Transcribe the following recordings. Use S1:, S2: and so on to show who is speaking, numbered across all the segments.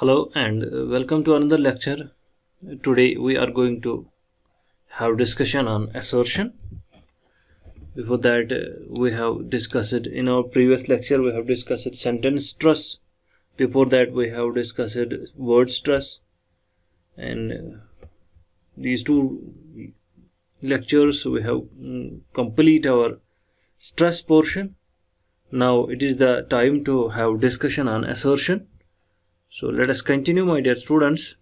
S1: hello and uh, welcome to another lecture today we are going to have discussion on assertion before that uh, we have discussed in our previous lecture we have discussed sentence stress before that we have discussed word stress and uh, these two lectures we have mm, complete our stress portion now it is the time to have discussion on assertion so let us continue my dear students.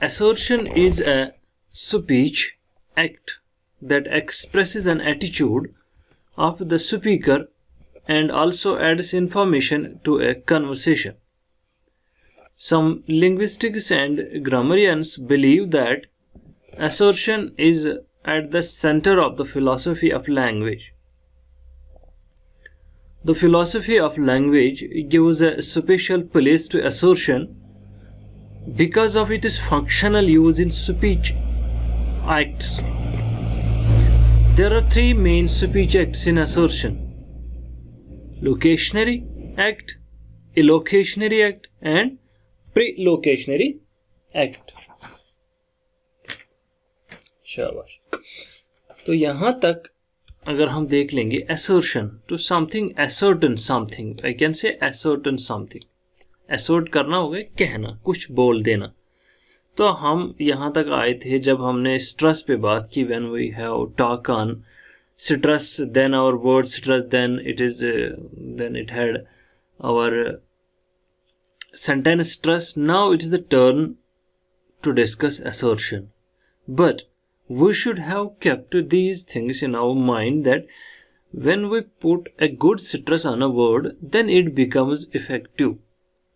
S1: Assertion is a speech act that expresses an attitude of the speaker and also adds information to a conversation. Some linguists and grammarians believe that assertion is at the center of the philosophy of language. The philosophy of language gives a special place to assertion because of its functional use in speech acts. There are three main speech acts in assertion locationary act, elocutionary act, and prelocationary act. शाबाश तो यहाँ तक अगर हम देख लेंगे assertion to something assertion something I can say assertion something एसर्ट करना हो गया कहना कुछ बोल देना तो हम यहाँ तक आए थे जब हमने स्ट्रेस पे बात की when we have talk on stress then our word stress then it is then it had our sentence stress now it is the turn to discuss discuss but we should have kept these things in our mind that when we put a good stress on a word, then it becomes effective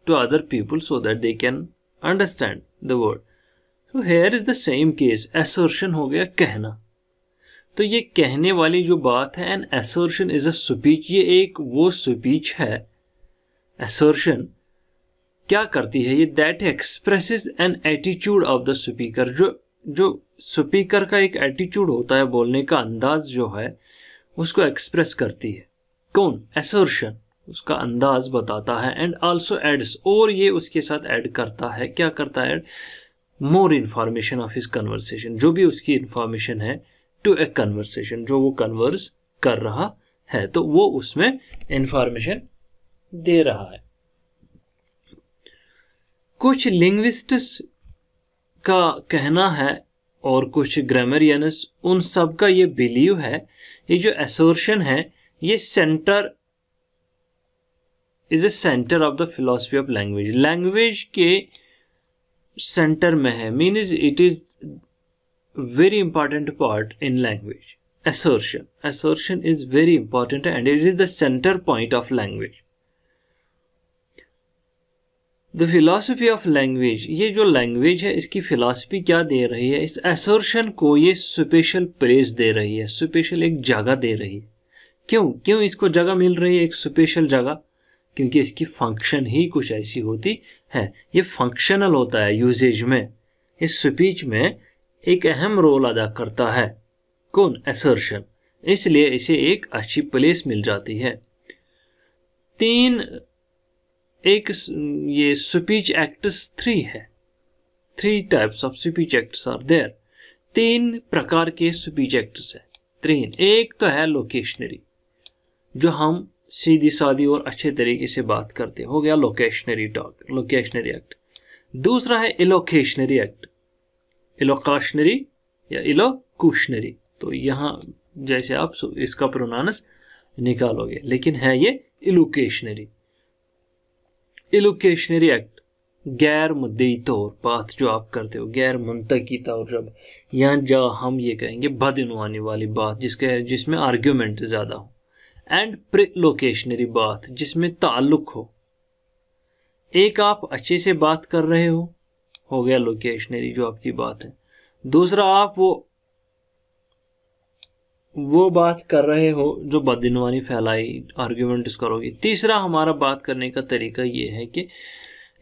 S1: to other people so that they can understand the word. So here is the same case. Assertion ho gaya kehna तो ये कहने वाली जो बात है and assertion is a speech ये एक वो स्पीच है assertion क्या करती है ये that expresses an attitude of the speaker जो जो स्पीकर का एक एटीट्यूड होता है बोलने का अंदाज जो है उसको एक्सप्रेस करती है कौन एसर्शन उसका अंदाज बताता है एंड आल्सो एड्स और ये उसके साथ ऐड करता है क्या करता है more information of his conversation जो भी उसकी इंफॉर्मेशन है टू ए कन्वर्सेशन जो वो कन्वर्स कर रहा है तो वो उसमें इन्फॉर्मेशन दे रहा है कुछ लिंग्विस्ट का कहना है और कुछ ग्रामरियनस उन सब का ये बिलीव है ये जो एसोर्शन है ये centre is a centre of the philosophy of language language के सेंटर में है mean is it is very important part in language assertion assertion is very important and it is the centre point of language the philosophy of language ये जो language है इसकी philosophy क्या दे रही है इस एसर्शन को ये स्पेशल प्लेस दे रही है स्पेशल एक जगह दे रही है क्यों क्यों इसको जगह मिल रही है एक स्पेशल जगह क्योंकि इसकी फंक्शन ही कुछ ऐसी होती है ये फंक्शनल होता है यूजेज में इस स्पीच में एक अहम रोल अदा करता है कौन एसर्शन इसलिए इसे एक अच्छी प्लेस मिल जाती है तीन एक ये स्पीच एक्ट्स थ्री है three types of speech acts are there तीन प्रकार के स्पीच एक्ट्स हैं तीन एक तो है लोकेशनरी जो हम सीधी सादी और अच्छे तरीके से बात करते हो गया लोकेशनरी टॉक लोकेशनरी एक्ट दूसरा है इलोकेशनरी एक्ट इलोकाशनरी या इलोकूशनरी तो यहाँ जैसे आप इसका प्रोनाउंस निकालोगे लेकिन है ये इलोकेशनरी एलोकेशनरी एक्ट गैर मुद्दई तौर बात जो आप करते हो गैर मुंतकी तौर जब या जा हम ये कहेंगे बदनवानी वाली बात जिसके जिसमें आर्ग्यूमेंट ज़्यादा हो एंड प्रिलोकेशनरी बात जिसमें ताल्लुक हो एक आप अच्छे से बात कर रहे हो हो गया लोकेशनरी जो आपकी बात है दूसरा आप वो वो बात कर रहे हो जो बदनवानी फैलाई आर्ग्यूमेंट करोगे तीसरा हमारा बात करने का तरीका ये है कि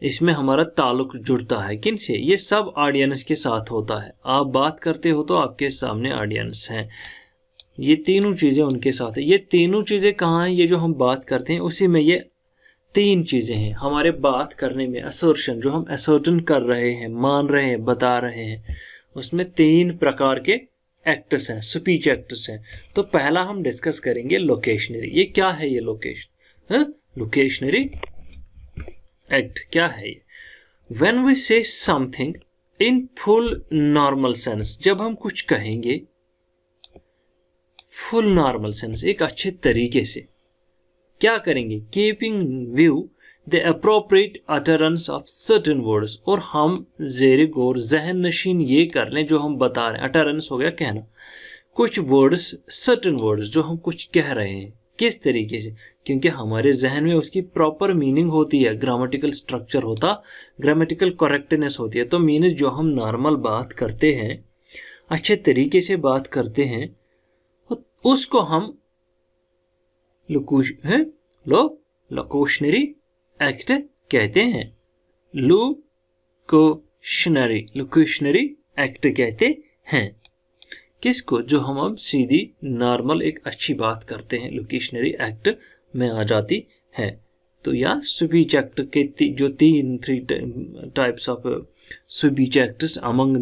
S1: इसमें हमारा ताल्लुक जुड़ता है किन से ये सब ऑडियंस के साथ होता है आप बात करते हो तो आपके सामने ऑडियंस हैं ये तीनों चीज़ें उनके साथ है ये तीनों चीज़ें कहाँ हैं ये जो हम बात करते हैं उसी में ये तीन चीज़ें हैं हमारे बात करने में असर्शन जो हम असर्टन कर रहे हैं मान रहे हैं बता रहे हैं उसमें तीन प्रकार के एक्टर्स हैं स्पीच एक्टर्स हैं तो पहला हम डिस्कस करेंगे लोकेशनरी ये क्या है ये लोकेशन हाँ? लोकेशनरी एक्ट क्या है ये when we say something in full normal sense जब हम कुछ कहेंगे फुल नॉर्मल सेंस एक अच्छे तरीके से क्या करेंगे keeping view the appropriate utterance of certain words और हम जेर गौर जहन नशीन ये कर लें जो हम बता रहे हैं अटरेंस हो गया कहना कुछ वर्ड्स सर्टन वर्ड्स जो हम कुछ कह रहे हैं किस तरीके से क्योंकि हमारे जहन में उसकी प्रॉपर मीनिंग होती है ग्रामेटिकल स्ट्रक्चर होता ग्रामेटिकल करेक्टनेस होती है तो मीनस जो हम नॉर्मल बात करते हैं अच्छे तरीके से बात करते हैं उसको हम लकुश हैं लो लकोशनरी एक्ट कहते हैं लुकोशनरी लुकोशनरी एक्ट कहते हैं किसको जो हम अब सीधी नॉर्मल एक अच्छी बात करते हैं लोकेशनरी एक्ट में आ जाती है तो या स्पीच एक्ट के ती, जो तीन three types of speech acts among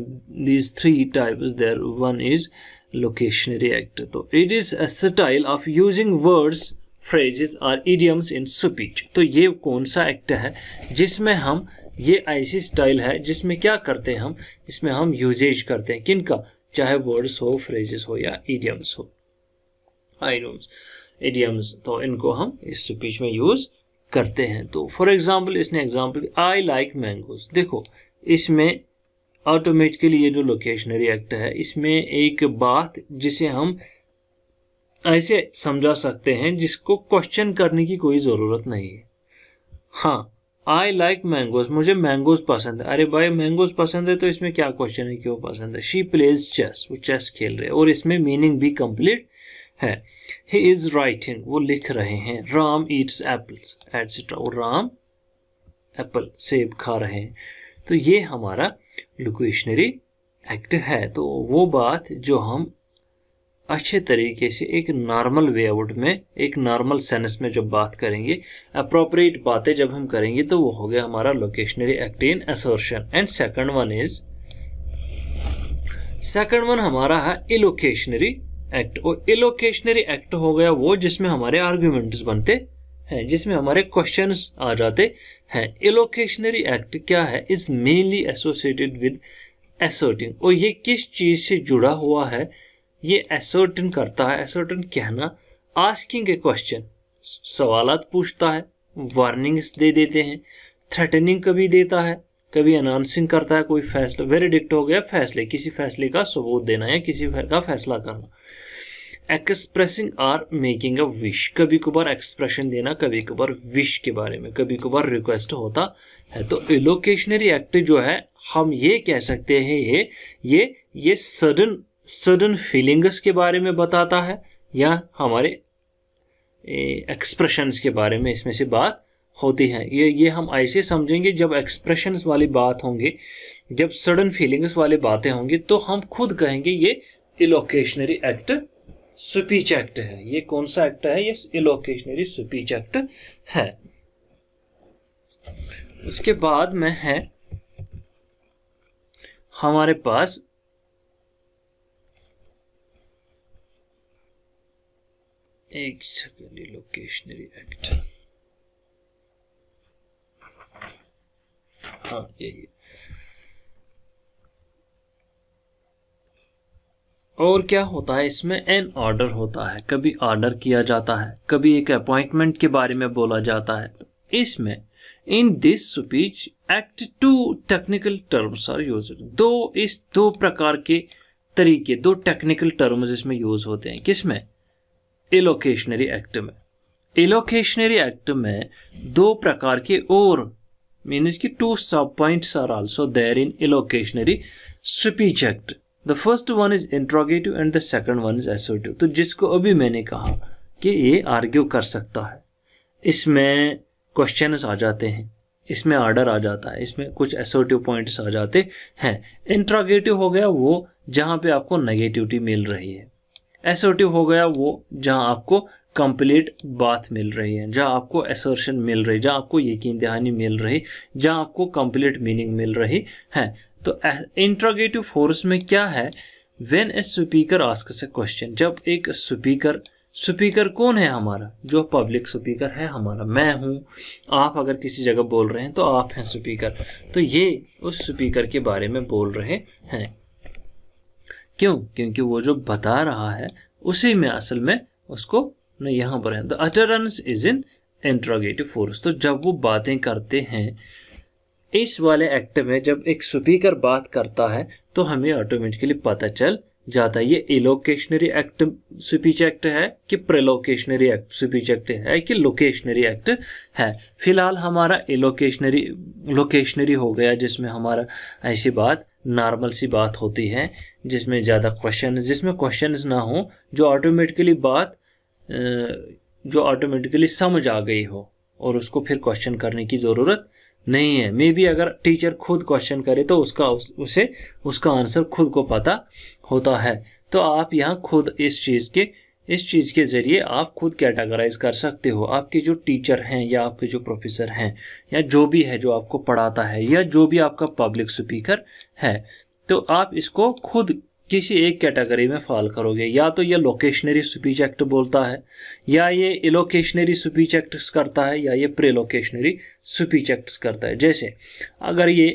S1: these three types there one is locutionary act तो it is a style of using words phrases और इडियम्स इन स्पीच तो ये कौन सा एक्ट है जिसमें हम ये ऐसी स्टाइल है जिसमें क्या करते हैं हम इसमें हम यूजेज करते हैं किनका चाहे वर्ड्स हो फ्रेजेस हो या इडियम्स हो आइडियम्स इडियम्स तो इनको हम इस स्पीच में यूज़ करते हैं तो फॉर एग्जाम्पल इसने एग्जाम्पल आई लाइक मैंगोज देखो इसमें ऑटोमेटिकली ये जो लोकेशनरी एक्ट है इसमें एक बात जिसे हम ऐसे समझा सकते हैं जिसको क्वेश्चन करने की कोई ज़रूरत नहीं है हाँ आई लाइक मैंगोज मुझे मैंगोज पसंद है अरे भाई मैंगोज पसंद है तो इसमें क्या क्वेश्चन है क्यों पसंद है शी प्लेज चेस वो चेस खेल रहे हैं और इसमें मीनिंग भी कंप्लीट है ही इज राइटिंग वो लिख रहे हैं राम ईट्स एप्पल्स एटसेट्रा वो राम एप्पल सेब खा रहे हैं तो ये हमारा लोकेशनरी एक्ट है तो वो बात जो हम अच्छे तरीके से एक नॉर्मल वे आउट में एक नॉर्मल सेंस में जब बात करेंगे अप्रोप्रिएट बातें जब हम करेंगे तो वो हो गया हमारा locutionary in assertion and second one is second one हमारा है इलोकेशनरी एक्ट और इलोकेशनरी एक्ट हो गया वो जिसमें हमारे आर्ग्यूमेंट्स बनते हैं जिसमें हमारे क्वेश्चन आ जाते हैं इलोकेशनरी एक्ट क्या है is mainly associated with asserting और ये किस चीज़ से जुड़ा हुआ है ये एसर्टन करता है एसर्टन कहना आस्किंग ए क्वेश्चन सवाल पूछता है वार्निंग्स दे देते हैं थ्रेटनिंग कभी देता है कभी अनाउंसिंग करता है कोई फैसला वेरिडिक्ट हो गया फैसले किसी फैसले का सबूत देना या किसी का फैसला करना expressing or making a wish कभी कभार एक्सप्रेशन देना कभी कभार विश के बारे में कभी कभार रिक्वेस्ट होता है तो एलोकेशनरी एक्ट जो है हम ये कह सकते हैं ये ये ये सडन सडन फीलिंग्स के बारे में बताता है या हमारे एक्सप्रेशंस के बारे में इसमें से बात होती है ये ये हम ऐसे समझेंगे जब एक्सप्रेशंस वाली बात होंगे जब सडन फीलिंग्स वाली बातें होंगी तो हम खुद कहेंगे ये इलोकेशनरी एक्ट स्पीच एक्ट है ये कौन सा एक्ट है ये इलोकेशनरी स्पीच एक्ट है उसके बाद में है हमारे पास एक सेकेंड लोकेशनरी एक्ट हाँ यही और क्या होता है इसमें एन ऑर्डर होता है कभी ऑर्डर किया जाता है कभी एक अपॉइंटमेंट के बारे में बोला जाता है तो इसमें in this speech act two technical terms are use दो इस दो प्रकार के तरीके दो टेक्निकल टर्म्स इसमें यूज होते हैं किसमें एलोकेशनरी एक्ट में एलोकेशनरी एक्ट में दो प्रकार के और मीन्स की two sub points are also there in illocutionary speech act the first one is interrogative and the second one is assertive तो जिसको अभी मैंने कहा कि ये आर्ग्यू कर सकता है इसमें क्वेश्चन आ जाते हैं इसमें आर्डर आ जाता है इसमें कुछ एसोटिव पॉइंट्स आ जाते हैं इंट्रोगेटिव हो गया वो जहाँ पे आपको नेगेटिविटी मिल रही है एसोटिव हो गया वो जहां आपको कंप्लीट बात मिल रही है जहां आपको एसर्शन मिल रही जहां आपको यकीन दहानी मिल रही जहां आपको कंप्लीट मीनिंग मिल रही है तो इंट्रोगेटिव फोर्स में क्या है when a speaker ask say question जब एक स्पीकर स्पीकर कौन है हमारा जो पब्लिक स्पीकर है हमारा मैं हूँ आप अगर किसी जगह बोल रहे हैं तो आप हैं स्पीकर तो ये उस स्पीकर के बारे में बोल रहे हैं क्यों क्योंकि वो जो बता रहा है उसी में असल में उसको यहाँ पर है the utterance is in interrogative force तो जब वो बातें करते हैं इस वाले एक्ट में जब एक स्पीकर बात करता है तो हमें ऑटोमेटिकली पता चल जाता है ये एलोकेशनरी एक्ट स्पीच एक्ट है कि प्रेलोकेशनरी एक्ट स्पीच एक्ट है कि लोकेशनरी एक्ट है फिलहाल हमारा एलोकेशनरी लोकेशनरी हो गया जिसमें हमारा ऐसी बात नॉर्मल सी बात होती है जिसमें ज़्यादा क्वेश्चन जिसमें क्वेश्चन ना हो जो ऑटोमेटिकली बात जो ऑटोमेटिकली समझ आ गई हो और उसको फिर क्वेश्चन करने की ज़रूरत नहीं है मे बी अगर टीचर खुद क्वेश्चन करे तो उसका उस, उसे उसका आंसर खुद को पता होता है तो आप यहाँ खुद इस चीज़ के इस चीज़ के ज़रिए आप खुद कैटेगराइज कर सकते हो आपके जो टीचर हैं या आपके जो प्रोफेसर हैं या जो भी है जो आपको पढ़ाता है या जो भी आपका पब्लिक स्पीकर है तो आप इसको खुद किसी एक कैटेगरी में फॉल करोगे या तो ये लोकेशनरी स्पीच एक्ट बोलता है या ये इलोकेशनरी स्पीच एक्ट्स करता है या ये लोकेशनरी स्पीच एक्ट्स करता है जैसे अगर ये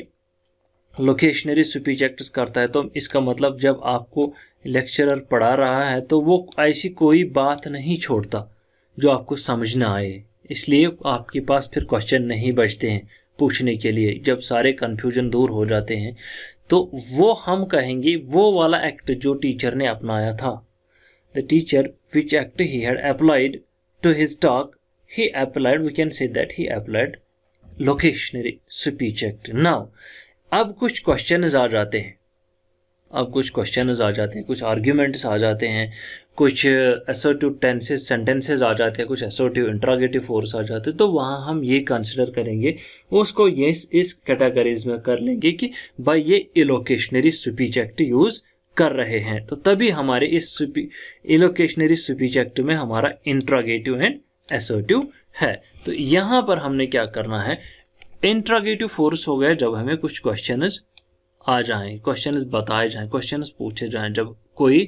S1: लोकेशनरी स्पीच एक्ट्स करता है तो इसका मतलब जब आपको लेक्चरर पढ़ा रहा है तो वो ऐसी कोई बात नहीं छोड़ता जो आपको समझ ना आए इसलिए आपके पास फिर क्वेश्चन नहीं बचते हैं पूछने के लिए जब सारे कन्फ्यूजन दूर हो जाते हैं तो वो हम कहेंगे वो वाला एक्ट जो टीचर ने अपनाया था the teacher which act he had applied to his talk he applied we can say that he applied locutionary speech act now अब कुछ क्वेश्चन आ जाते हैं अब कुछ क्वेश्चन आ जाते हैं कुछ आर्ग्यूमेंट्स आ जाते हैं कुछ एसोटिव टेंसेज सेंटेंसेज आ जाते हैं कुछ एसोटिव इंट्रागेटिव फोर्स आ जाते हैं तो वहाँ हम ये कंसिडर करेंगे उसको ये इस कैटेगरीज में कर लेंगे कि भाई ये इलोकेशनरी स्पीच एक्ट यूज़ कर रहे हैं तो तभी हमारे इस इलोकेशनरी स्पीच एक्ट में हमारा इंट्रागेटिव एंड एसोटिव है तो यहाँ पर हमने क्या करना है इंट्रागेटिव फोर्स हो गया जब हमें कुछ क्वेश्चन आ जाए क्वेश्चन बताए जाए क्वेश्चन पूछे जाए जब कोई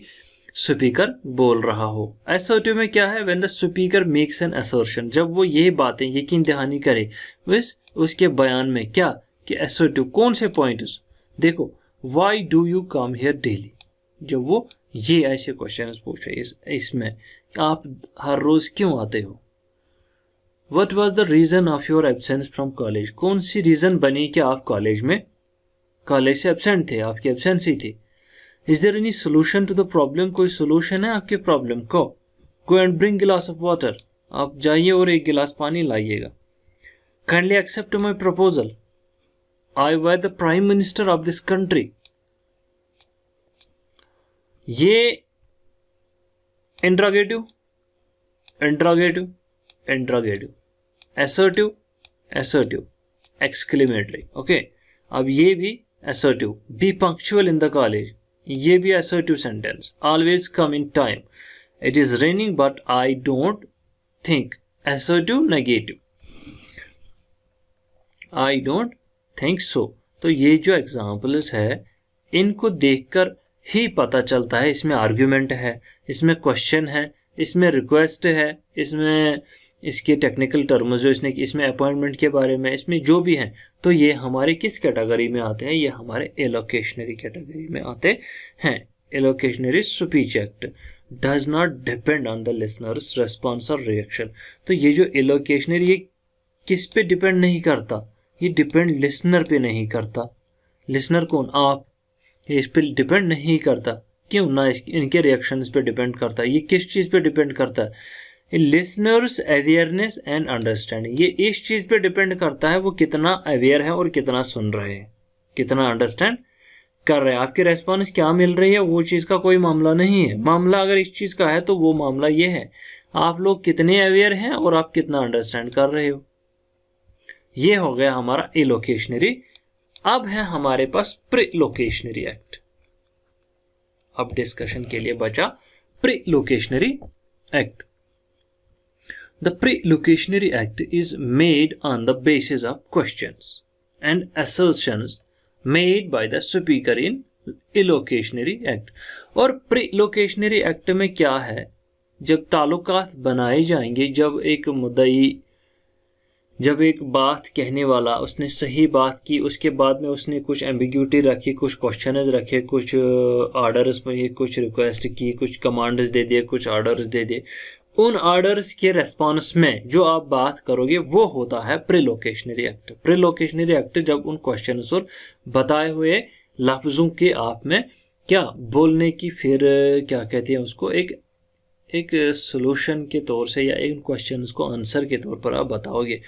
S1: स्पीकर बोल रहा हो एसर्टिव में क्या है when the speaker makes an assertion जब वो ये बातें यकीन दहानी करे विस उसके बयान में क्या कि एसर्टिव कौन से पॉइंट देखो why do you come here daily जब वो ये ऐसे क्वेश्चन पूछे इस इसमें आप हर रोज क्यों आते हो what was the reason of your absence from college कौन सी रीजन बनी कि आप कॉलेज में कॉलेज से एबसेंट थे आपकी ही थी is there any solution to the problem कोई सोल्यूशन है आपके प्रॉब्लम को go and bring glass of water आप जाइए और एक गिलास पानी लाइएगा kindly accept my proposal I why the prime minister of this country ये interrogative interrogative interrogative assertive assertive exclamatory okay अब ये भी assertive be punctual in the college ye bhi assertive sentence always come in time it is raining but I don't think assertive negative I don't think so to ye jo examples hai inko dekhkar hi pata chalta hai isme argument hai isme question hai isme request hai isme uh, इसके technical term जो इसने इसमें appointment के बारे में इसमें जो भी हैं तो ये हमारे किस कैटेगरी में आते हैं ये हमारे एलोकेशनरी कैटेगरी में आते हैं illocutionary speech act does not depend on the listener's response और रिएक्शन तो ये जो एलोकेशनरी ये किस पे डिपेंड नहीं करता ये डिपेंड लिसनर पे नहीं करता लिसनर कौन आप ये इस पर डिपेंड नहीं करता क्यों ना इस इनके रिएक्शन पे डिपेंड करता है ये किस चीज़ पे डिपेंड करता है लिसनर्स अवेयरनेस एंड अंडरस्टैंडिंग ये इस चीज़ पे डिपेंड करता है वो कितना अवेयर है और कितना सुन रहे हैं कितना अंडरस्टैंड कर रहे हैं आपकी रेस्पॉन्स क्या मिल रही है वो चीज़ का कोई मामला नहीं है मामला अगर इस चीज़ का है तो वो मामला ये है आप लोग कितने अवेयर हैं और आप कितना अंडरस्टैंड कर रहे हो ये हो गया हमारा एलोकेशनरी अब है हमारे पास प्री लोकेशनरी एक्ट अब डिस्कशन के लिए बचा perlocutionary act The Pre-Locutionary Act is made on the basis of questions and assertions made by the speaker in illocutionary act और प्री लोकेशनरी एक्ट में क्या है जब ताल्लुकात बनाए जाएंगे जब एक मुदई जब एक बात कहने वाला उसने सही बात की उसके बाद में उसने कुछ एम्बिग्यूटी रखी कुछ क्वेश्चन रखे कुछ ऑर्डर्स में कुछ रिक्वेस्ट की कुछ कमांड्स दे दिए कुछ ऑर्डर्स दे दिए उन ऑर्डर्स के रेस्पॉन्स में जो आप बात करोगे वो होता है प्रिलोकेशनरी एक्ट प्रिलोकेशनरी एक्ट जब उन क्वेश्चन और बताए हुए लफ्ज़ों के आप में क्या बोलने की फिर क्या कहते हैं उसको एक एक सोल्यूशन के तौर से या इन क्वेश्चन को आंसर के तौर पर आप बताओगे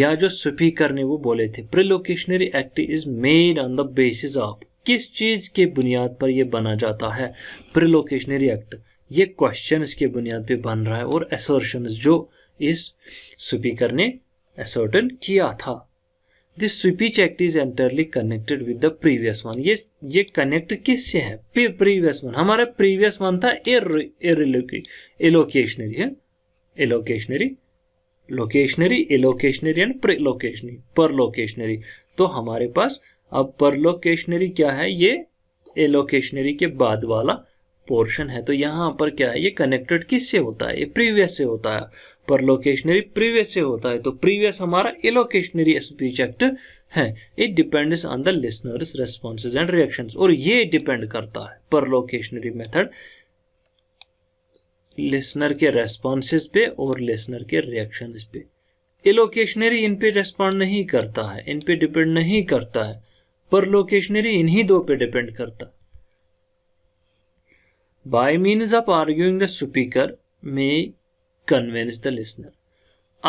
S1: या जो स्पीकर ने वो बोले थे perlocutionary act is made on the basis of किस चीज़ के बुनियाद पर यह बना जाता है प्रिलोकेशनरी एक्ट ये क्वेश्चन के बुनियाद पे बन रहा है और एसर्शंस जो इस स्पीकर ने एसर्टन किया था this speech act is entirely connected with the previous one ये ये कनेक्ट किससे है प्रीवियस वन हमारा प्रीवियस वन था एलोकेशनरी है एलोकेशनरी लोकेशनरी एलोकेशनरी एंड प्रिलोकेशनरी पर लोकेशनरी तो हमारे पास अब पर लोकेशनरी क्या है ये एलोकेशनरी के बाद वाला पोर्शन है तो यहाँ पर क्या है ये कनेक्टेड किससे होता है ये प्रीवियस से होता है पर लोकेशनरी प्रीवियस से होता है तो प्रीवियस हमारा एलोकेशनरी सब्जेक्ट है it depends on the listener's responses and reaction और ये डिपेंड करता है परलोकेशनरी मेथड लिसनर के रेस्पॉन्सेज पे और लिसनर के रिएक्शन पे एलोकेशनरी इन पे रेस्पॉन्ड नहीं करता है इन पे डिपेंड नहीं करता है पर लोकेशनरी इन्हीं दो पे डिपेंड करता है By means of arguing the speaker may convince the listener.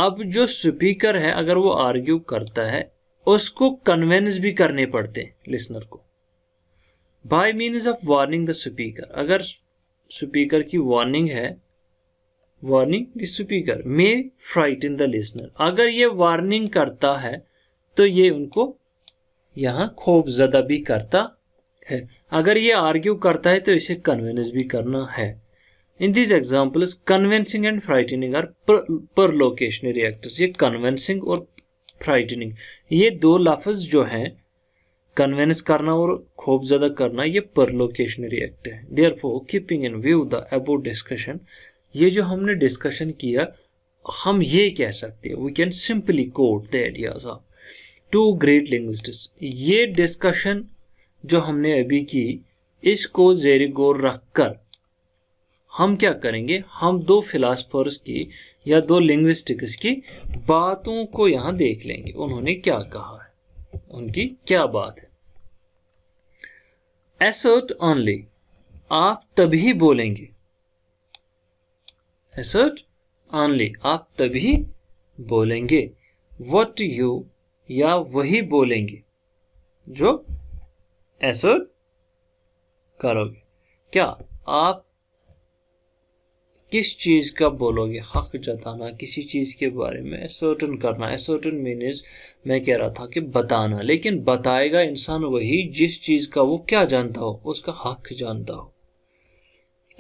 S1: अब जो स्पीकर है अगर वो आर्ग्यू करता है उसको कन्वेंस भी करने पड़ते हैं लिसनर को by means of warning the speaker अगर स्पीकर की वार्निंग है warning the speaker may fright in the listener अगर ये वार्निंग करता है तो ये उनको यहां खोफ ज्यादा भी करता है अगर ये आर्ग्यू करता है तो इसे कन्वेंस भी करना है in these examples convincing and frightening are perlocutionary actors ये कन्वेंसिंग और फ्राइटनिंग ये दो लफज जो हैं कन्वेंस करना और खूब ज़्यादा करना ये पर लोकेशनरी एक्ट है therefore keeping in view the about discussion ये जो हमने डिस्कशन किया हम ये कह सकते हैं we can simply quote the ideas of two great linguistics ये डिस्कशन जो हमने अभी की इसको जेर गौर रख कर हम क्या करेंगे हम दो फिलासफर्स की या दो लिंग्विस्टिक्स की बातों को यहां देख लेंगे उन्होंने क्या कहा है उनकी क्या बात है एसर्ट ऑनली आप तभी बोलेंगे एसर्ट ऑनली आप तभी बोलेंगे वट यू या वही बोलेंगे जो एसोर करोगे क्या आप किस चीज़ का बोलोगे हक जताना किसी चीज़ के बारे में एसोटन करना एसोटन मीनज मैं कह रहा था कि बताना लेकिन बताएगा इंसान वही जिस चीज़ का वो क्या जानता हो उसका हक जानता हो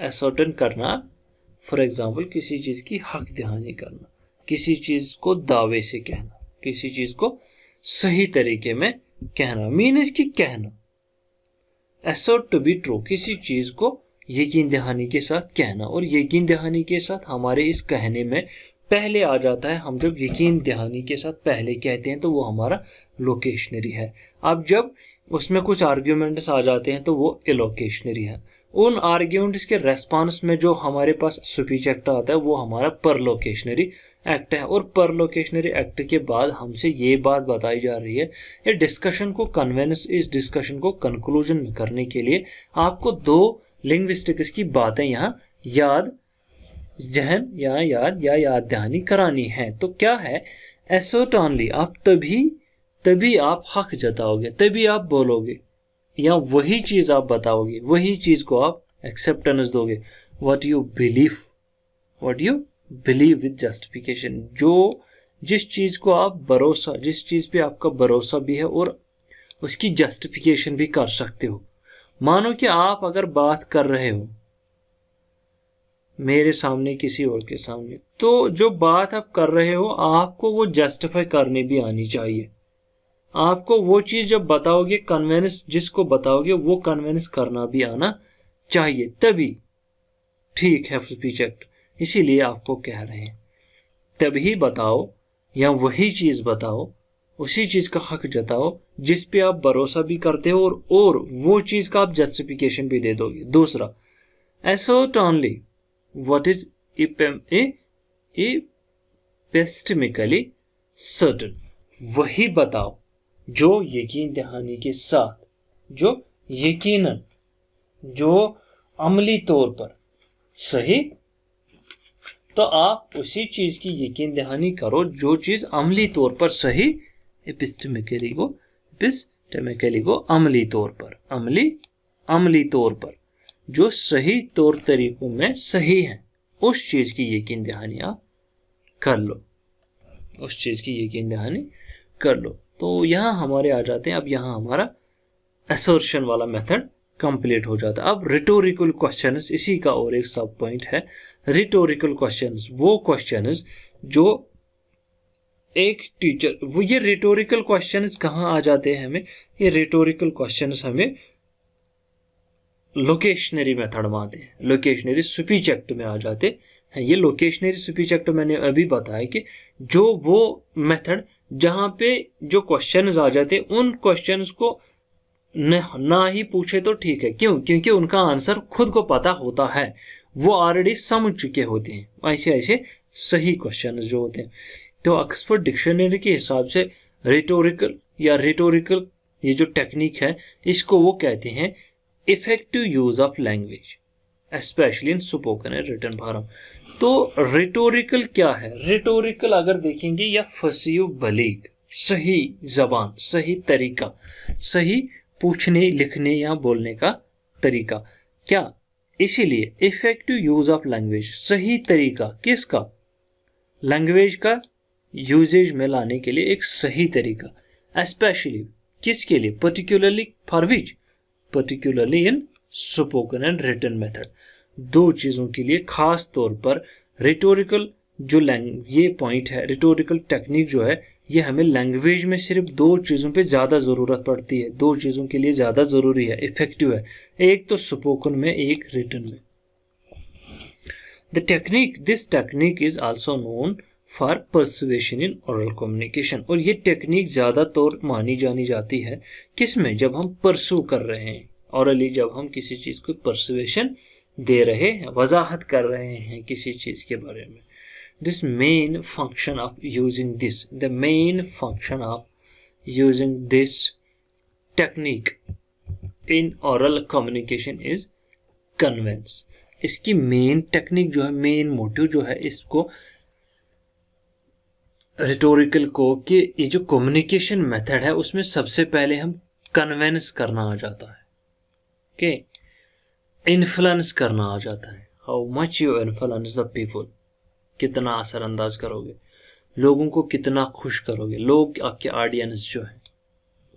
S1: एसोटन करना फॉर एग्ज़ाम्पल किसी चीज़ की हक दहानी करना किसी चीज़ को दावे से कहना किसी चीज़ को सही तरीके में कहना मीनज कि कहना एसर्ट टू बी ट्रू किसी चीज़ को यकीन दहानी के साथ कहना और यकीन दहानी के साथ हमारे इस कहने में पहले आ जाता है हम जब यकीन दहानी के साथ पहले कहते हैं तो वो हमारा लोकेशनरी है अब जब उसमें कुछ आर्ग्यूमेंट्स आ जाते हैं तो वो एलोकेशनरी है उन आर्ग्यूमेंट्स के रेस्पॉन्स में जो हमारे पास स्पीच एक्ट आता है वो हमारा परलोकेशनरी एक्ट है और परलोकेशनरी एक्ट के बाद हमसे ये बात बताई जा रही है ये डिस्कशन को कन्वेंस इस डिस्कशन को कंक्लूजन में करने के लिए आपको दो लिंग्विस्टिक्स की बातें यहाँ याद जहन या याद या याद दहानी करानी है तो क्या है एसोटॉनली आप तभी तभी आप हक जताओगे तभी आप बोलोगे या वही चीज़ आप बताओगे वही चीज़ को आप एक्सेप्टेंस दोगे what you believe what you believe with justification जो जिस चीज़ को आप भरोसा जिस चीज़ पे आपका भरोसा भी है और उसकी जस्टिफिकेशन भी कर सकते हो मानो कि आप अगर बात कर रहे हो मेरे सामने किसी और के सामने तो जो बात आप कर रहे हो आपको वो जस्टिफाई करने भी आनी चाहिए आपको वो चीज़ जब बताओगे कन्वेंस जिसको बताओगे वो कन्वेंस करना भी आना चाहिए तभी ठीक है स्पीच एक्ट इसीलिए आपको कह रहे हैं तभी बताओ या वही चीज़ बताओ उसी चीज़ का हक जताओ जिस पे आप भरोसा भी करते हो और और वो चीज़ का आप जस्टिफिकेशन भी दे दोगे दूसरा assert tonally what is epistemically certain वही बताओ जो यकीन दहानी के साथ जो यकीनन जो अमली तौर पर सही तो आप उसी चीज़ की यकीन दहानी करो जो चीज़ अमली तौर पर सही एपिस्टमिकलीगो वो अमली तौर पर अमली अमली तौर पर जो सही तौर तरीकों में सही है उस चीज़ की यकीन दहानी आप कर लो उस चीज़ की यकीन दहानी कर लो तो यहां हमारे आ जाते हैं अब यहां हमारा एसोर्शन वाला मेथड कंप्लीट हो जाता है अब रिटोरिकल क्वेश्चन इसी का और एक सब पॉइंट है रिटोरिकल क्वेश्चन वो क्वेश्चन जो एक टीचर वो ये रिटोरिकल क्वेश्चन कहाँ आ जाते हैं हमें ये रिटोरिकल क्वेश्चन हमें लोकेशनरी मेथड में आते हैं लोकेशनरी स्पीच एक्ट में आ जाते हैं ये लोकेशनरी स्पीच एक्ट मैंने अभी बताया कि जो वो मेथड जहाँ पे जो क्वेश्चंस आ जाते उन क्वेश्चंस को ना ही पूछे तो ठीक है क्यों क्योंकि उनका आंसर खुद को पता होता है वो ऑलरेडी समझ चुके होते हैं ऐसे ऐसे सही क्वेश्चन जो होते हैं तो ऑक्सफोर्ड डिक्शनरी के हिसाब से रिटोरिकल या रिटोरिकल ये जो टेक्निक है इसको वो कहते हैं effective use of language especially in spoken and written form तो रिटोरिकल क्या है रिटोरिकल अगर देखेंगे या फसीव बलीग सही जबान सही तरीका सही पूछने लिखने या बोलने का तरीका क्या इसीलिए इफेक्टिव यूज ऑफ लैंग्वेज सही तरीका किसका लैंग्वेज का यूजेज में लाने के लिए एक सही तरीका एस्पेशली किसके लिए particularly for which particularly in spoken and written method दो चीज़ों के लिए खास तौर पर रिटोरिकल जो लैंग ये पॉइंट है रिटोरिकल टेक्निक जो है ये हमें लैंग्वेज में सिर्फ दो चीज़ों पे ज़्यादा ज़रूरत पड़ती है दो चीज़ों के लिए ज़्यादा ज़रूरी है इफ़ेक्टिव है एक तो स्पोकन में एक रिटर्न में the technique this technique is also known for persuasion in oral communication और ये टेक्निक ज़्यादा तौर मानी जानी जाती है किस में जब हम परसू कर रहे हैं औरली जब हम किसी चीज़ को परसुएशन दे रहे हैं वजाहत कर रहे हैं किसी चीज़ के बारे में this main function of using this the main function of using this technique in oral communication is convince इसकी मेन टेक्निक जो है मेन मोटिव जो है इसको रिटोरिकल को कि ये जो कम्युनिकेशन मेथड है उसमें सबसे पहले हम कन्वेंस करना आ जाता है ओके इन्फ्लुएंस करना आ जाता है how much you influence the people कितना असरअंदाज करोगे लोगों को कितना खुश करोगे लोग आपके ऑडियंस जो है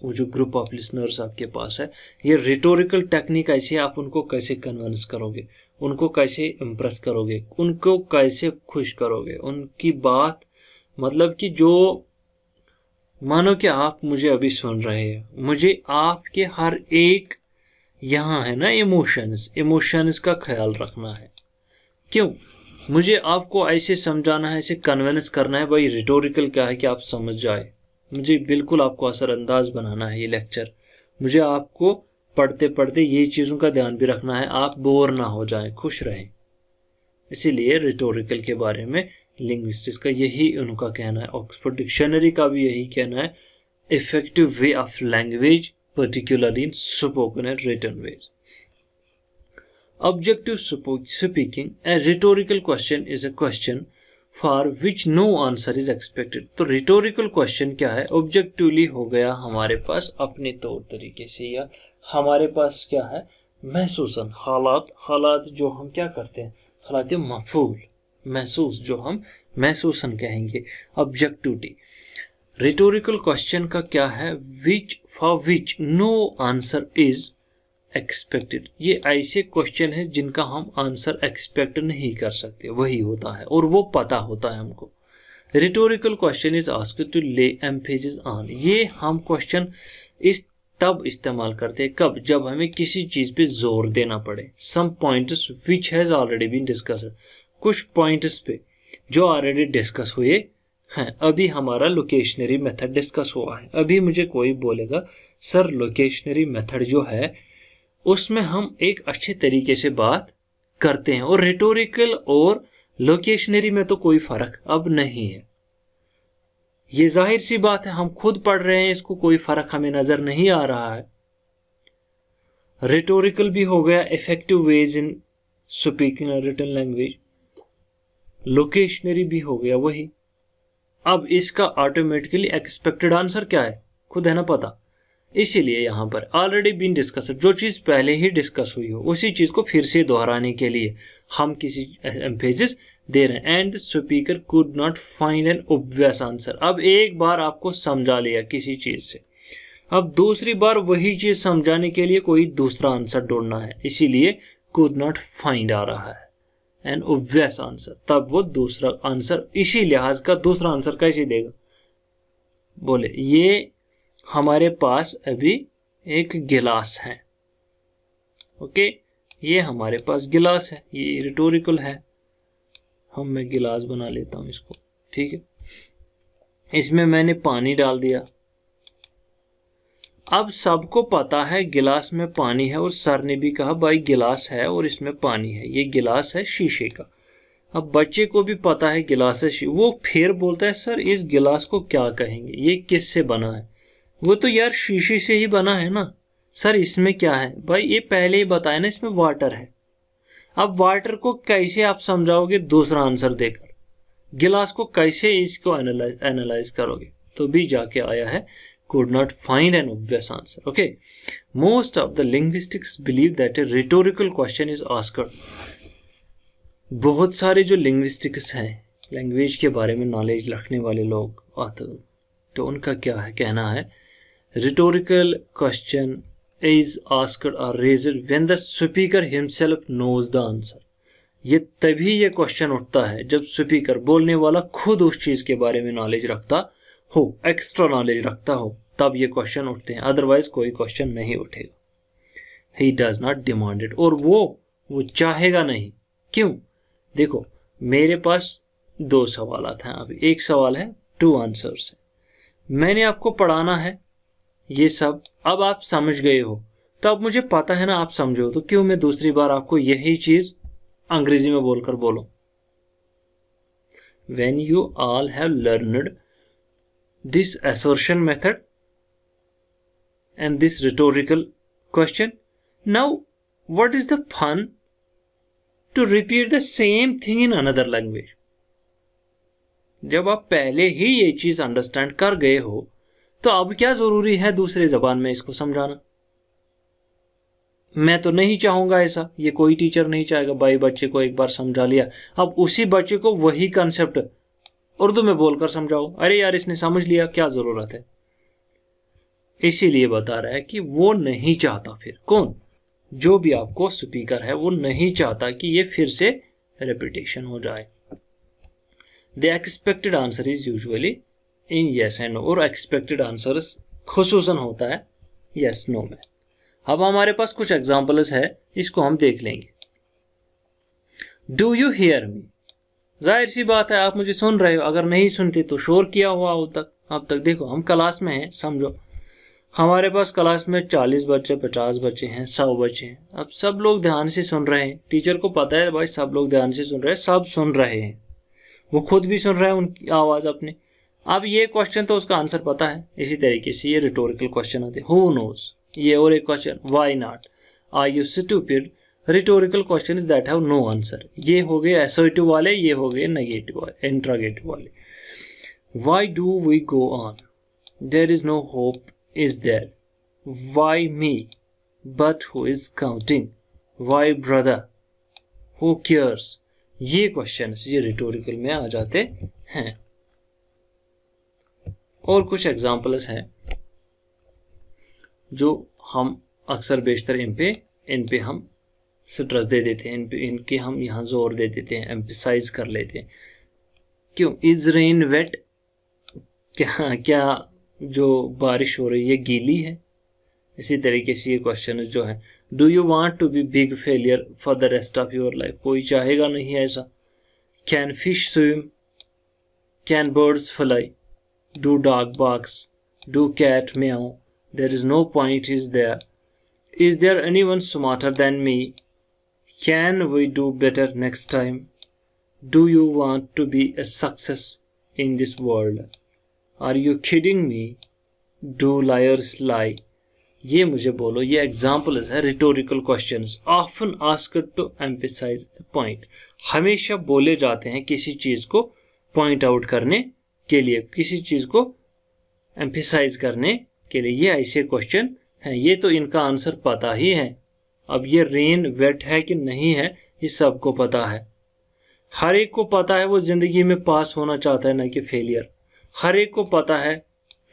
S1: वो जो ग्रुप ऑफ लिसनर्स आपके पास है ये रिटोरिकल टेक्निक ऐसे आप उनको कैसे कन्वेंस करोगे उनको कैसे इम्प्रेस करोगे उनको कैसे खुश करोगे उनकी बात मतलब कि जो मानो कि आप मुझे अभी सुन रहे हैं मुझे आपके हर एक यहाँ है ना इमोशंस इमोशंस का ख्याल रखना है क्यों मुझे आपको ऐसे समझाना है ऐसे कन्वेंस करना है भाई रिटोरिकल क्या है कि आप समझ जाए मुझे बिल्कुल आपको असरअंदाज बनाना है ये लेक्चर मुझे आपको पढ़ते पढ़ते ये चीज़ों का ध्यान भी रखना है आप बोर ना हो जाए खुश रहें इसीलिए रिटोरिकल के बारे में लिंग्विस्टिक्स का यही उनका कहना है ऑक्सफोर्ड डिक्शनरी का भी यही कहना है effective way of language particularly in spoken and written ways Objective speaking, a rhetorical question is a question for which no answer is expected तो रिटोरिकल क्वेश्चन क्या है ऑब्जेक्टिवली हो गया हमारे पास अपने तौर तरीके से या हमारे पास क्या है महसूस हालात हालात जो हम क्या करते हैं हालात मफूल महसूस जो हम महसूसन कहेंगे ऑब्जेक्टिविटी रिटोरिकल क्वेश्चन का क्या है which for which no answer is expected ये ऐसे क्वेश्चन है जिनका हम आंसर एक्सपेक्ट नहीं कर सकते वही होता है और वो पता होता है हमको rhetorical question is ask to lay emphasis on ये हम क्वेश्चन इस तब इस्तेमाल करते हैं कब जब हमें किसी चीज़ पे जोर देना पड़े some points which has already been discuss कुछ पॉइंट्स पे जो ऑलरेडी डिस्कस हुए हैं अभी हमारा लोकेशनरी मेथड डिस्कस हुआ है अभी मुझे कोई बोलेगा सर लोकेशनरी मेथड जो है उसमें हम एक अच्छे तरीके से बात करते हैं और रिटोरिकल और लोकेशनरी में तो कोई फर्क अब नहीं है ये जाहिर सी बात है हम खुद पढ़ रहे हैं इसको कोई फर्क हमें नजर नहीं आ रहा है रिटोरिकल भी हो गया effective ways in speaking written language locutionary भी हो गया वही अब इसका ऑटोमेटिकली एक्सपेक्टेड आंसर क्या है खुद है ना पता इसीलिए यहाँ पर ऑलरेडी बीन डिस्कस जो चीज़ पहले ही डिस्कस हुई हो उसी चीज़ को फिर से दोहराने के लिए हम किसी एम्फेजिस दे रहे हैं and speaker could not find an obvious answer अब एक बार आपको समझा लिया किसी चीज़ से अब दूसरी बार वही चीज़ समझाने के लिए कोई दूसरा आंसर ढूंढना है इसीलिए कुड नॉट फाइंड आ रहा है एन ओबियस आंसर तब वो दूसरा आंसर इसी लिहाज का दूसरा आंसर कैसे देगा बोले ये हमारे पास अभी एक गिलास है ओके ये हमारे पास गिलास है ये रिटोरिकल है हम मैं गिलास बना लेता हूँ इसको ठीक है इसमें मैंने पानी डाल दिया अब सबको पता है गिलास में पानी है और सर ने भी कहा भाई गिलास है और इसमें पानी है ये गिलास है शीशे का अब बच्चे को भी पता है गिलास है वो फिर बोलता है सर इस गिलास को क्या कहेंगे ये किस से बना है वो तो यार शीशे से ही बना है ना सर इसमें क्या है भाई ये पहले ही बताया ना इसमें वाटर है अब वाटर को कैसे आप समझाओगे दूसरा आंसर देकर गिलास को कैसे इसको एनालाइज करोगे तो भी जाके आया है could not find an obvious answer okay most of the linguistics believe that a rhetorical question is asked बहुत सारे जो लिंग्विस्टिक्स हैं लैंग्वेज के बारे में नॉलेज रखने वाले लोग आते तो उनका क्या है कहना है Rhetorical question is asked or raised when the speaker himself knows the answer. ये तभी ये क्वेश्चन उठता है जब स्पीकर बोलने वाला खुद उस चीज़ के बारे में नॉलेज रखता हो एक्स्ट्रा नॉलेज रखता हो तब ये क्वेश्चन उठते हैं अदरवाइज कोई क्वेश्चन नहीं उठेगा ही डज नॉट डिमांडेड और वो वो चाहेगा नहीं क्यों देखो मेरे पास दो सवाल हैं अभी एक सवाल है टू आंसर्स मैंने आपको पढ़ाना है ये सब अब आप समझ गए हो तो अब मुझे पता है ना आप समझो तो क्यों मैं दूसरी बार आपको यही चीज अंग्रेजी में बोलकर बोलू when you all have learned this assertion method and this rhetorical question now what is the fun to repeat the same thing in another language जब आप पहले ही ये चीज अंडरस्टैंड कर गए हो तो अब क्या ज़रूरी है दूसरे ज़बान में इसको समझाना मैं तो नहीं चाहूंगा ऐसा ये कोई टीचर नहीं चाहेगा भाई बच्चे को एक बार समझा लिया अब उसी बच्चे को वही कंसेप्ट उर्दू में बोलकर समझाओ अरे यार इसने समझ लिया क्या ज़रूरत है इसीलिए बता रहा है कि वो नहीं चाहता फिर कौन जो भी आपको स्पीकर है वो नहीं चाहता कि ये फिर से रेपिटेशन हो जाए the expected answer is usually in yes and no और एक्सपेक्टेड आंसर्स खसूसन होता है येस yes, नो no में अब हमारे पास कुछ एग्जाम्पल्स है इसको हम देख लेंगे डू यू हेयर मी जाहिर सी बात है आप मुझे सुन रहे हो अगर नहीं सुनते तो शोर किया हुआ अब तक अब तक देखो हम क्लास में हैं समझो हमारे पास क्लास में चालीस बच्चे पचास बच्चे हैं सौ बच्चे हैं अब सब लोग ध्यान से सुन रहे हैं टीचर को पता है भाई सब लोग ध्यान से सुन रहे हैं सब सुन रहे हैं वो खुद भी सुन रहे हैं उनकी आवाज़ अपनी अब ये क्वेश्चन तो उसका आंसर पता है इसी तरीके से ये रिटोरिकल क्वेश्चन होते हु नोज ये और एक question why not I you stupid rhetorical question is that have no answer ये हो गए एसोटिव वाले ये हो गए नेगेटिव वाले इंट्रागेटिव वाले why do we go on there is no hope is there why me but who is counting why bother who cares ये क्वेश्चन ये रिटोरिकल में आ जाते हैं और कुछ एग्जाम्पल्स हैं जो हम अक्सर बेशतर इन पे इन पे हम स्ट्रेस दे देते हैं इन पे इनके हम यहाँ जोर दे देते हैं एम्पिसाइज कर लेते हैं क्यों इज रेन वेट क्या क्या जो बारिश हो रही है गीली है इसी तरीके से ये क्वेश्चन जो है do you want to be big failure for the rest of your life कोई चाहेगा नहीं ऐसा can fish swim can birds fly do dog barks, do cat meow. There is no point is there. Is there anyone smarter than me? Can we do better next time? Do you want to be a success in this world? Are you kidding me? Do liars lie? ये मुझे बोलो ये examples हैं rhetorical question often asked to emphasise point हमेशा बोले जाते हैं किसी चीज़ को पॉइंट आउट करने के लिए किसी चीज़ को एम्फिसाइज करने के लिए ये ऐसे क्वेश्चन हैं ये तो इनका आंसर पता ही है अब ये रेन वेट है कि नहीं है ये सबको पता है हर एक को पता है वो ज़िंदगी में पास होना चाहता है ना कि फेलियर हर एक को पता है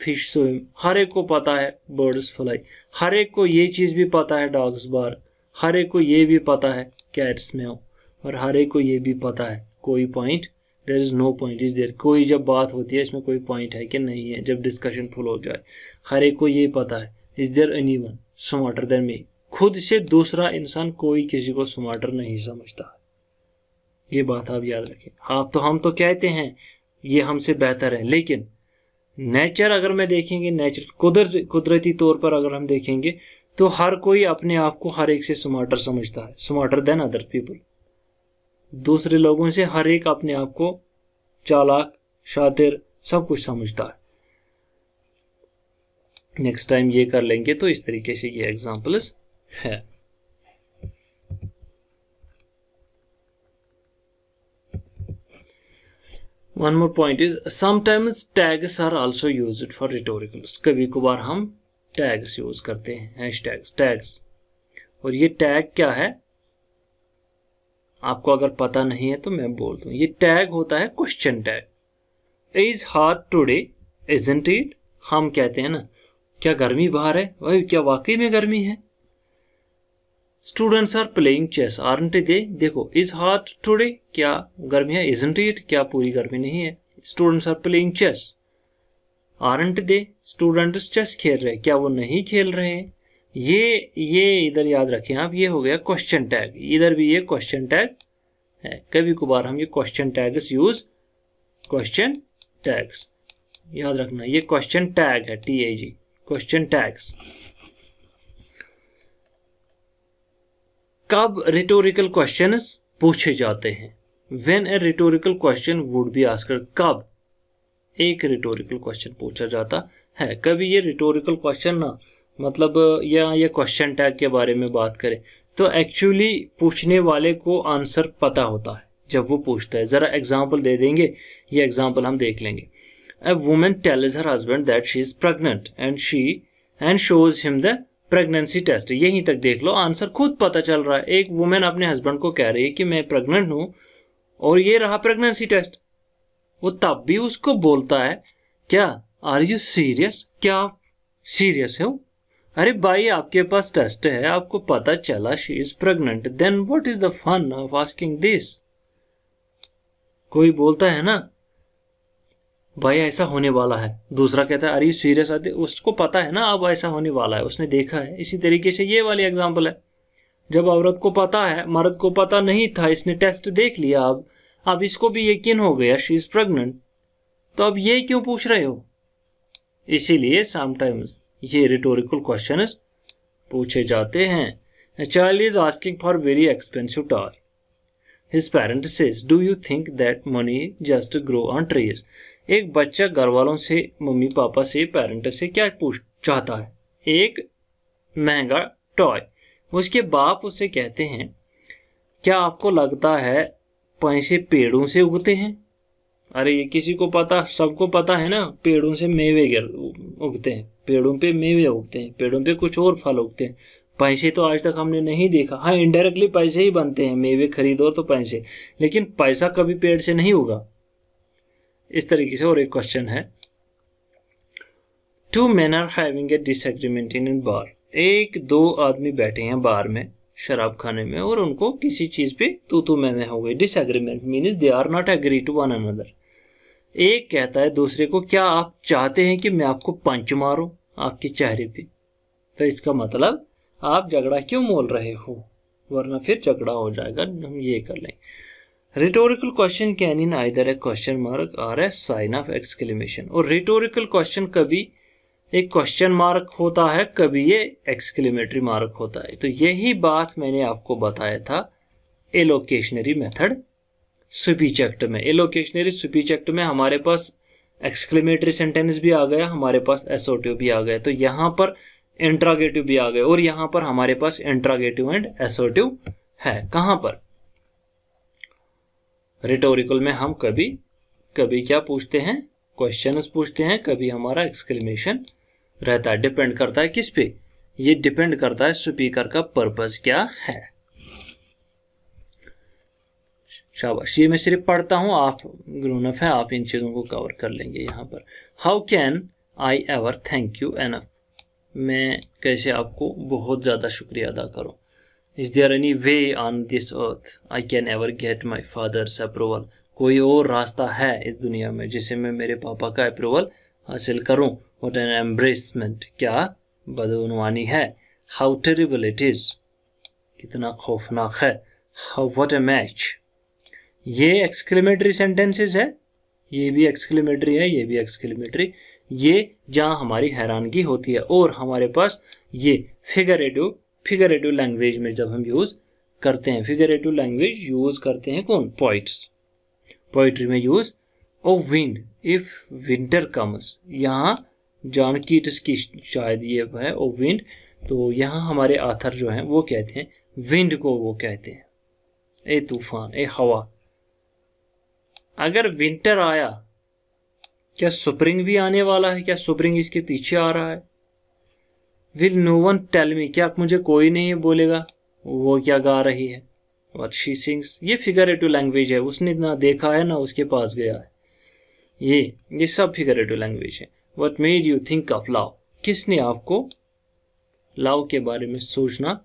S1: फिश स्विम हर एक को पता है बर्ड्स फ्लाई हर एक को ये चीज़ भी पता है डॉग्स बार हर एक को ये भी पता है कैट्स में और हर एक को ये भी पता है कोई point there is no point is there कोई जब बात होती है इसमें कोई पॉइंट है कि नहीं है जब डिस्कशन फुल हो जाए हर एक को ये पता है is there anyone smarter than me खुद से दूसरा इंसान कोई किसी को स्मार्टर नहीं समझता ये बात आप याद रखें आप तो हम तो कहते हैं ये हमसे बेहतर है लेकिन नेचर अगर मैं देखेंगे नेचर कुदरती तौर पर अगर हम देखेंगे तो हर कोई अपने आप को हर एक से स्मार्टर समझता है स्मार्टर देन अदर पीपल दूसरे लोगों से हर एक अपने आप को चालाक शातिर सब कुछ समझता है नेक्स्ट टाइम ये कर लेंगे तो इस तरीके से ये एग्जाम्पल्स है one more point is sometimes tags are also used for rhetoricals कभी कभार हम टैग्स यूज करते हैं हैश टैग्स टैग्स और ये टैग क्या है आपको अगर पता नहीं है तो मैं बोल दूं ये टैग होता है question tag is hard is isn't it हम कहते हैं ना क्या गर्मी बाहर है भाई क्या वाकई में गर्मी है students are playing chess are they देखो इज हार्ड टूडे क्या गर्मी है इजेंट इट क्या पूरी गर्मी नहीं है students are playing chess aren't they students chess खेल रहे क्या वो नहीं खेल रहे हैं ये ये इधर याद रखें आप ये हो गया क्वेश्चन टैग इधर भी ये क्वेश्चन टैग है कभी कभार हम ये question tags use question tags याद रखना ये क्वेश्चन टैग है T A G question tags कब रिटोरिकल क्वेश्चन पूछे जाते हैं when a rhetorical question would be asked कब एक रिटोरिकल क्वेश्चन पूछा जाता है कभी ये रिटोरिकल क्वेश्चन ना मतलब या ये क्वेश्चन टैग के बारे में बात करें तो एक्चुअली पूछने वाले को आंसर पता होता है जब वो पूछता है ज़रा एग्जाम्पल दे देंगे ये एग्जाम्पल हम देख लेंगे a women tells her husband that she is pregnant and she and shows him the pregnancy test यहीं तक देख लो आंसर खुद पता चल रहा है एक वुमेन अपने हस्बैंड को कह रही है कि मैं प्रेग्नेंट हूँ और ये रहा प्रेगनेंसी टेस्ट वो तब भी उसको बोलता है क्या आर यू सीरियस क्या सीरियस सीरियस वो? अरे भाई आपके पास टेस्ट है आपको पता चला she is pregnant then what is the fun of asking this कोई बोलता है ना भाई ऐसा होने वाला है दूसरा कहता है अरे सीरियस आते उसको पता है ना अब ऐसा होने वाला है उसने देखा है इसी तरीके से ये वाली एग्जाम्पल है जब औरत को पता है मर्द को पता नहीं था इसने टेस्ट देख लिया अब अब इसको भी यकीन हो गया शी इज़ प्रेगनेंट तो अब ये क्यों पूछ रहे हो इसीलिए समटाइम्स ये रिटोरिकल क्वेश्चन पूछे जाते हैं child is asking for very expensive toy his parent says do you think that money just grow on trees एक बच्चा घर वालों से मम्मी पापा से पेरेंट से क्या पूछ चाहता है एक महंगा टॉय उसके बाप उसे कहते हैं क्या आपको लगता है पैसे पेड़ों से उगते हैं अरे ये किसी को पता सबको पता है ना पेड़ों से मेवे उगते हैं पेड़ों पे मेवे उगते हैं पेड़ों पे कुछ और फल उगते हैं पैसे तो आज तक हमने नहीं देखा हाँ इनडायरेक्टली पैसे ही बनते हैं मेवे खरीदो तो पैसे लेकिन पैसा कभी पेड़ से नहीं होगा इस तरीके से और एक क्वेश्चन है two man are having a disagreement in bar एक दो आदमी बैठे हैं बार में शराब खाने में और उनको किसी चीज़ पे तो तू मैं हो गई disagreement mean they are not agree to one another एक कहता है दूसरे को क्या आप चाहते हैं कि मैं आपको पंच मारूं आपके चेहरे पे तो इसका मतलब आप झगड़ा क्यों मोल रहे हो वरना फिर झगड़ा हो जाएगा हम ये कर लेंगे rhetorical question can in either a question mark or a sign of exclamation और रिटोरिकल क्वेश्चन कभी एक क्वेश्चन मार्क होता है कभी ये एक्सक्लेमेटरी मार्क होता है तो यही बात मैंने आपको बताया था एलोकेशनरी मेथड स्पीच एक्ट में एलोकेशनरी स्पीच एक्ट में हमारे पास एक्सक्लेमेटरी सेंटेंस भी आ गया हमारे पास एसोटिव भी आ गया तो यहाँ पर इंट्रागेटिव भी आ गए और यहाँ पर हमारे पास इंट्रागेटिव एंड एसोटिव है कहाँ पर रिटोरिकल में हम कभी कभी क्या पूछते हैं क्वेश्चन पूछते हैं कभी हमारा एक्सक्लेमेशन रहता है डिपेंड करता है किस पे ये डिपेंड करता है स्पीकर का पर्पज क्या है शाबाश ये मैं सिर्फ पढ़ता हूँ आप ग्रोनअप है आप इन चीज़ों को कवर कर लेंगे यहाँ पर how can I ever thank you enough मैं कैसे आपको बहुत ज़्यादा शुक्रिया अदा करूँ is there any way on this earth I can ever get my father's approval कोई और रास्ता है इस दुनिया में जिसे मैं मेरे पापा का अप्रूवल हासिल करूँ वट एन एम्ब्रेसमेंट क्या बदनवानी है हाउ टेरिबल इट इज़ कितना खौफनाक है हाउ वट ए मैच ये एक्सक्लेमेटरी सेंटेंसेस है ये भी एक्सक्लेमेटरी है ये भी एक्सक्लेमेटरी ये जहाँ हमारी हैरानगी होती है और हमारे पास ये फिगरेटिव फिगरेटिव लैंग्वेज में जब हम यूज़ करते हैं फिगरेटिव लैंग्वेज यूज़ करते हैं कौन पोइट्स पोइट्री में use O wind if winter comes यहाँ जॉन कीट्स की शायद ये है ओ विंड तो यहाँ हमारे आथर जो हैं वो कहते हैं विंड को वो कहते हैं ए तूफान ए हवा अगर विंटर आया क्या स्प्रिंग भी आने वाला है क्या स्प्रिंग इसके पीछे आ रहा है will no one tell me क्या मुझे कोई नहीं बोलेगा वो क्या गा रही है और शी सिंग्स ये फिगरेटिव लैंग्वेज है उसने ना देखा है ना उसके पास गया है ये ये सब फिगरेटिव लैंग्वेज है what made you think of love किसने आपको लव के बारे में सोचना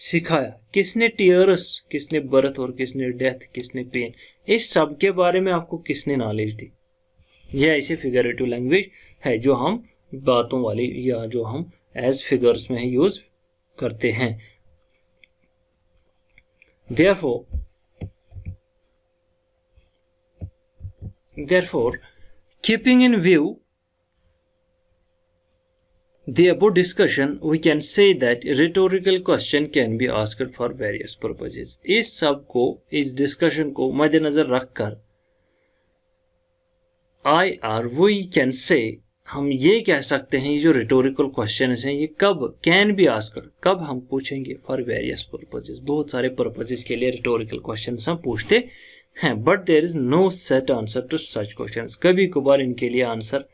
S1: सिखाया किसने टीयर्स किसने बर्थ और किसने डेथ किसने पेन इस सब के बारे में आपको किसने नॉलेज दी यह ऐसे फिगरेटिव लैंग्वेज है जो हम बातों वाली या जो हम एज फिगर्स में यूज करते हैं therefore therefore keeping in view The above discussion, we can say that rhetorical question can be asked for various purposes. इस सब को इस discussion को मद्देनजर रखकर I or we can say हम ये कह सकते हैं ये जो रिटोरिकल क्वेश्चन हैं ये कब कैन भी आस्कर कब हम पूछेंगे फॉर वेरियस पर्पजेज बहुत सारे पर्पजेज के लिए रिटोरिकल क्वेश्चन हम पूछते हैं but there is no set answer to such question कभी कभार इनके लिए आंसर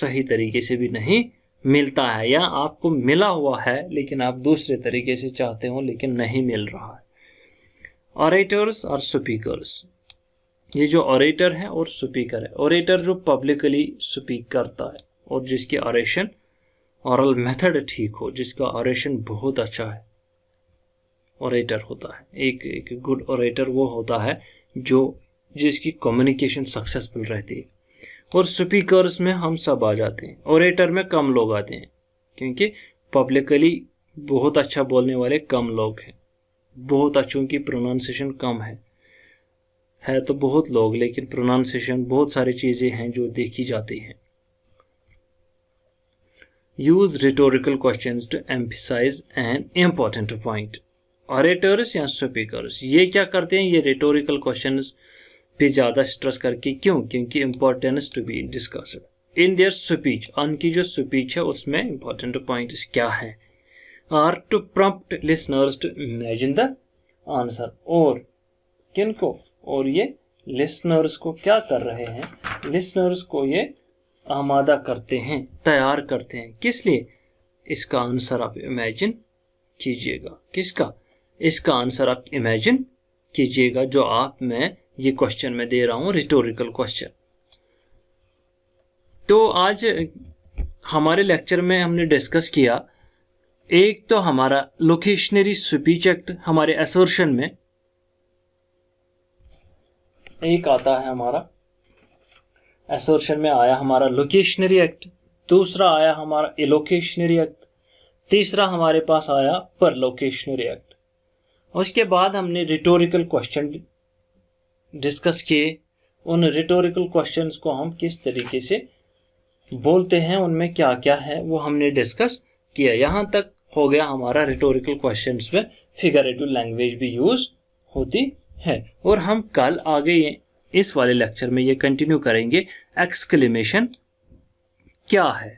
S1: सही तरीके से भी नहीं मिलता है या आपको मिला हुआ है लेकिन आप दूसरे तरीके से चाहते हो लेकिन नहीं मिल रहा है ऑरेटर्स और स्पीकर्स ये जो ऑरेटर है और स्पीकर है ऑरेटर जो पब्लिकली स्पीक करता है और जिसकी ऑरेशन औरल मेथड ठीक हो जिसका ऑरेशन बहुत अच्छा है ऑरेटर होता है एक एक गुड ऑरेटर वो होता है जो जिसकी कम्युनिकेशन सक्सेसफुल रहती है और स्पीकर्स में हम सब आ जाते हैं ऑरेटर में कम लोग आते हैं क्योंकि पब्लिकली बहुत अच्छा बोलने वाले कम लोग हैं बहुत अच्छों की प्रोनाउंसिएशन कम है है तो बहुत लोग लेकिन प्रोनाउंसिएशन बहुत सारी चीज़ें हैं जो देखी जाती हैं use rhetorical question to emphasise an important point orators या स्पीकर्स ये क्या करते हैं ये रिटोरिकल क्वेश्चंस पे ज़्यादा स्ट्रेस करके क्यों क्योंकि importance to be discussed in their speech उनकी जो स्पीच है उसमें इम्पोर्टेंट पॉइंट क्या है are to prompt listeners to imagine the answer और किन को और ये लिसनर्स को क्या कर रहे हैं लिसनर्स को ये आमादा करते हैं तैयार करते हैं किस लिए इसका आंसर आप इमेजिन कीजिएगा किसका इसका आंसर आप इमेजिन कीजिएगा जो आप में ये क्वेश्चन मैं दे रहा हूँ रिटोरिकल क्वेश्चन तो आज हमारे लेक्चर में हमने डिस्कस किया एक तो हमारा लोकेशनरी स्पीच एक्ट हमारे एसोर्शन में एक आता है हमारा एसोर्शन में आया हमारा लोकेशनरी एक्ट दूसरा आया हमारा एलोकेशनरी एक्ट तीसरा हमारे पास आया पर लोकेशनरी एक्ट उसके बाद हमने रिटोरिकल क्वेश्चन डिस्कस किए उन रिटोरिकल क्वेश्चंस को हम किस तरीके से बोलते हैं उनमें क्या क्या है वो हमने डिस्कस किया यहाँ तक हो गया हमारा रिटोरिकल क्वेश्चंस में फिगरेटिव लैंग्वेज भी यूज़ होती है और हम कल आगे इस वाले लेक्चर में ये कंटिन्यू करेंगे एक्सक्लेमेशन क्या है